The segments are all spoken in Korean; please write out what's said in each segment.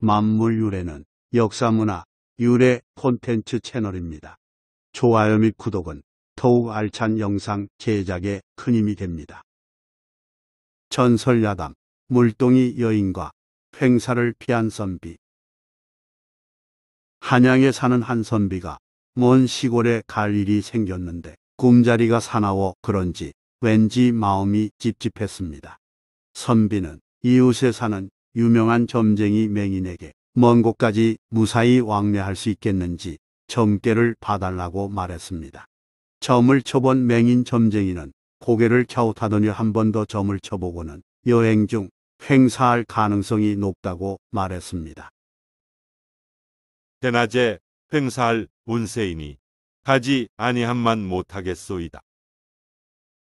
만물 유래는 역사문화 유래 콘텐츠 채널입니다. 좋아요 및 구독은 더욱 알찬 영상 제작에 큰 힘이 됩니다. 전설야담 물동이 여인과 횡사를 피한 선비 한양에 사는 한 선비가 먼 시골에 갈 일이 생겼는데 꿈자리가 사나워 그런지 왠지 마음이 찝찝했습니다. 선비는 이웃에 사는 유명한 점쟁이 맹인에게 먼 곳까지 무사히 왕래할 수 있겠는지 점괘를 봐달라고 말했습니다. 점을 쳐본 맹인 점쟁이는 고개를 켜웃하더니 한 번 더 점을 쳐보고는 여행 중 횡사할 가능성이 높다고 말했습니다. 대낮에 횡사할 운세이니 가지 아니함만 못하겠소이다.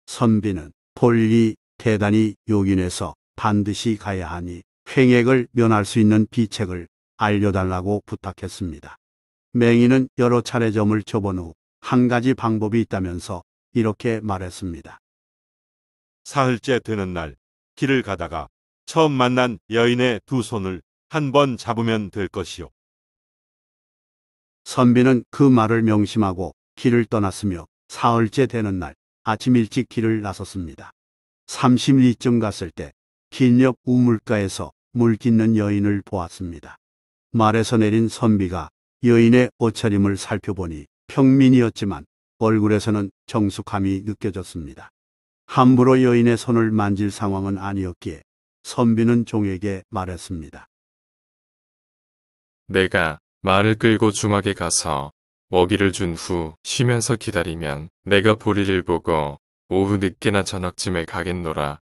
선비는 볼리 대단히 요긴해서 반드시 가야 하니 횡액을 면할 수 있는 비책을 알려달라고 부탁했습니다. 맹인은 여러 차례 점을 접은 후 한 가지 방법이 있다면서 이렇게 말했습니다. 사흘째 되는 날 길을 가다가 처음 만난 여인의 두 손을 한 번 잡으면 될 것이요. 선비는 그 말을 명심하고 길을 떠났으며 사흘째 되는 날 아침 일찍 길을 나섰습니다. 30리쯤 갔을 때 긴 옆 우물가에서 물깃는 여인을 보았습니다. 말에서 내린 선비가 여인의 옷차림을 살펴보니 평민이었지만 얼굴에서는 정숙함이 느껴졌습니다. 함부로 여인의 손을 만질 상황은 아니었기에 선비는 종에게 말했습니다. 내가 말을 끌고 중학에 가서 먹이를 준 후 쉬면서 기다리면 내가 보리를 보고 오후 늦게나 저녁쯤에 가겠노라.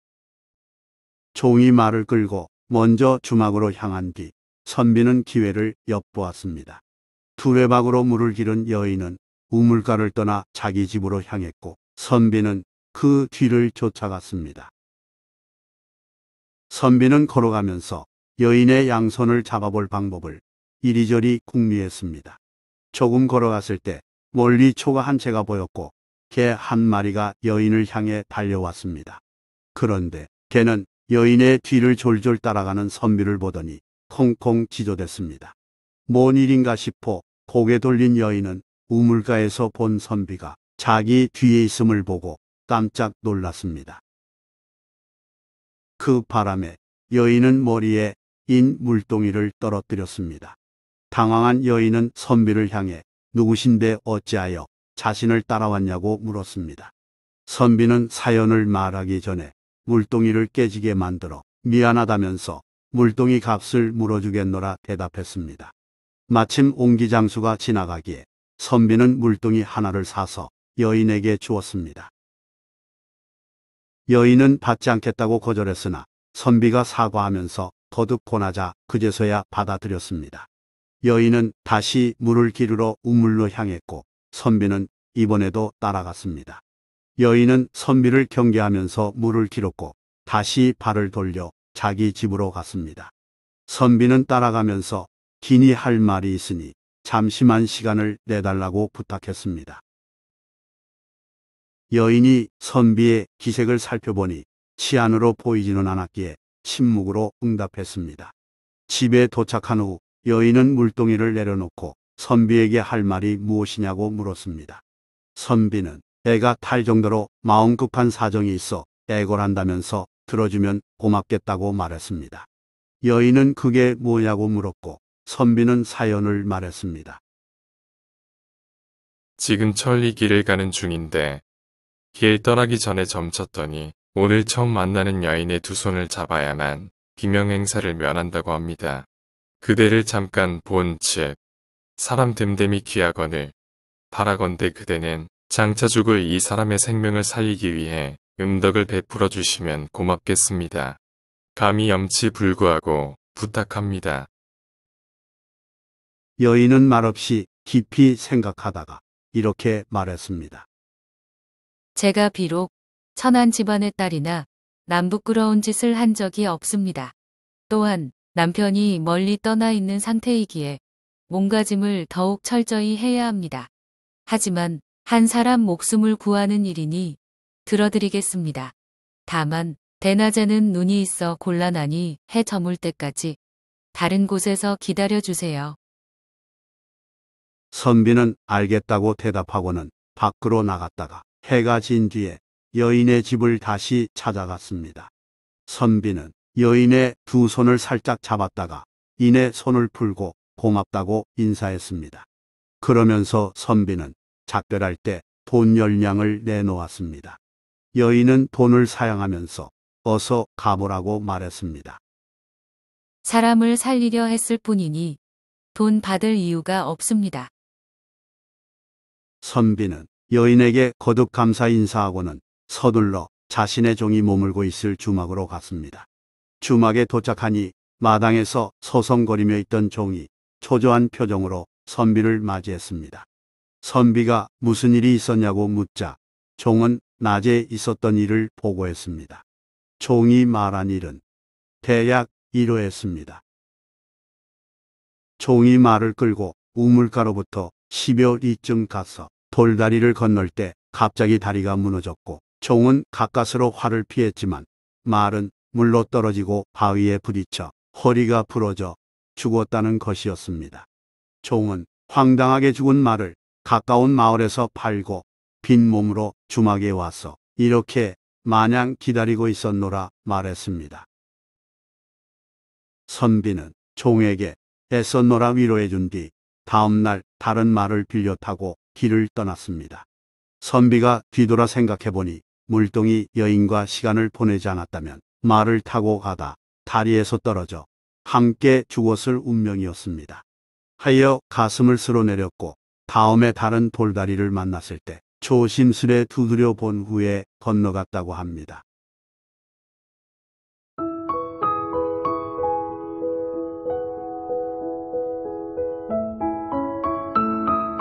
종이 말을 끌고 먼저 주막으로 향한 뒤 선비는 기회를 엿보았습니다. 두 회박으로 물을 기른 여인은 우물가를 떠나 자기 집으로 향했고 선비는 그 뒤를 쫓아갔습니다. 선비는 걸어가면서 여인의 양손을 잡아볼 방법을 이리저리 궁리했습니다. 조금 걸어갔을 때 멀리 초가 한 채가 보였고 개 한 마리가 여인을 향해 달려왔습니다. 그런데 개는 여인의 뒤를 졸졸 따라가는 선비를 보더니 콩콩 지조됐습니다. 뭔 일인가 싶어 고개 돌린 여인은 우물가에서 본 선비가 자기 뒤에 있음을 보고 깜짝 놀랐습니다. 그 바람에 여인은 머리에 인 물동이를 떨어뜨렸습니다. 당황한 여인은 선비를 향해 누구신데 어찌하여 자신을 따라왔냐고 물었습니다. 선비는 사연을 말하기 전에 물동이를 깨지게 만들어 미안하다면서 물동이 값을 물어주겠노라 대답했습니다. 마침 옹기장수가 지나가기에 선비는 물동이 하나를 사서 여인에게 주었습니다. 여인은 받지 않겠다고 거절했으나 선비가 사과하면서 거듭 권하자 그제서야 받아들였습니다. 여인은 다시 물을 기르러 우물로 향했고 선비는 이번에도 따라갔습니다. 여인은 선비를 경계하면서 물을 기었고 다시 발을 돌려 자기 집으로 갔습니다. 선비는 따라가면서 기니 할 말이 있으니 잠시만 시간을 내달라고 부탁했습니다. 여인이 선비의 기색을 살펴보니 치안으로 보이지는 않았기에 침묵으로 응답했습니다. 집에 도착한 후 여인은 물동이를 내려놓고 선비에게 할 말이 무엇이냐고 물었습니다. 선비는 애가 탈 정도로 마음 급한 사정이 있어 애걸한다면서 들어주면 고맙겠다고 말했습니다. 여인은 그게 뭐냐고 물었고 선비는 사연을 말했습니다. 지금 천리 길을 가는 중인데 길 떠나기 전에 점쳤더니 오늘 처음 만나는 여인의 두 손을 잡아야만 비명 행사를 면한다고 합니다. 그대를 잠깐 본즉 사람 됨됨이 귀하건을 바라건대 그대는 장차 죽을 이 사람의 생명을 살리기 위해 음덕을 베풀어 주시면 고맙겠습니다. 감히 염치 불구하고 부탁합니다. 여인은 말없이 깊이 생각하다가 이렇게 말했습니다. 제가 비록 천한 집안의 딸이나 남부끄러운 짓을 한 적이 없습니다. 또한 남편이 멀리 떠나 있는 상태이기에 몸가짐을 더욱 철저히 해야 합니다. 하지만 한 사람 목숨을 구하는 일이니 들어드리겠습니다. 다만 대낮에는 눈이 있어 곤란하니 해 저물 때까지 다른 곳에서 기다려주세요. 선비는 알겠다고 대답하고는 밖으로 나갔다가 해가 진 뒤에 여인의 집을 다시 찾아갔습니다. 선비는 여인의 두 손을 살짝 잡았다가 이내 손을 풀고 고맙다고 인사했습니다. 그러면서 선비는 작별할 때 돈 열량을 내놓았습니다. 여인은 돈을 사양하면서 어서 가보라고 말했습니다. 사람을 살리려 했을 뿐이니 돈 받을 이유가 없습니다. 선비는 여인에게 거듭 감사 인사하고는 서둘러 자신의 종이 머물고 있을 주막으로 갔습니다. 주막에 도착하니 마당에서 서성거리며 있던 종이 초조한 표정으로 선비를 맞이했습니다. 선비가 무슨 일이 있었냐고 묻자 종은 낮에 있었던 일을 보고했습니다. 종이 말한 일은 대략 이러했습니다. 종이 말을 끌고 우물가로부터 10여 리쯤 가서 돌다리를 건널 때 갑자기 다리가 무너졌고 종은 가까스로 화를 피했지만 말은 물로 떨어지고 바위에 부딪혀 허리가 부러져 죽었다는 것이었습니다. 종은 황당하게 죽은 말을 가까운 마을에서 팔고 빈몸으로 주막에 와서 이렇게 마냥 기다리고 있었노라 말했습니다. 선비는 종에게 애썼노라 위로해 준 뒤 다음날 다른 말을 빌려 타고 길을 떠났습니다. 선비가 뒤돌아 생각해 보니 물동이 여인과 시간을 보내지 않았다면 말을 타고 가다 다리에서 떨어져 함께 죽었을 운명이었습니다. 하여 가슴을 쓸어내렸고 다음에 다른 돌다리를 만났을 때 조심스레 두드려 본 후에 건너갔다고 합니다.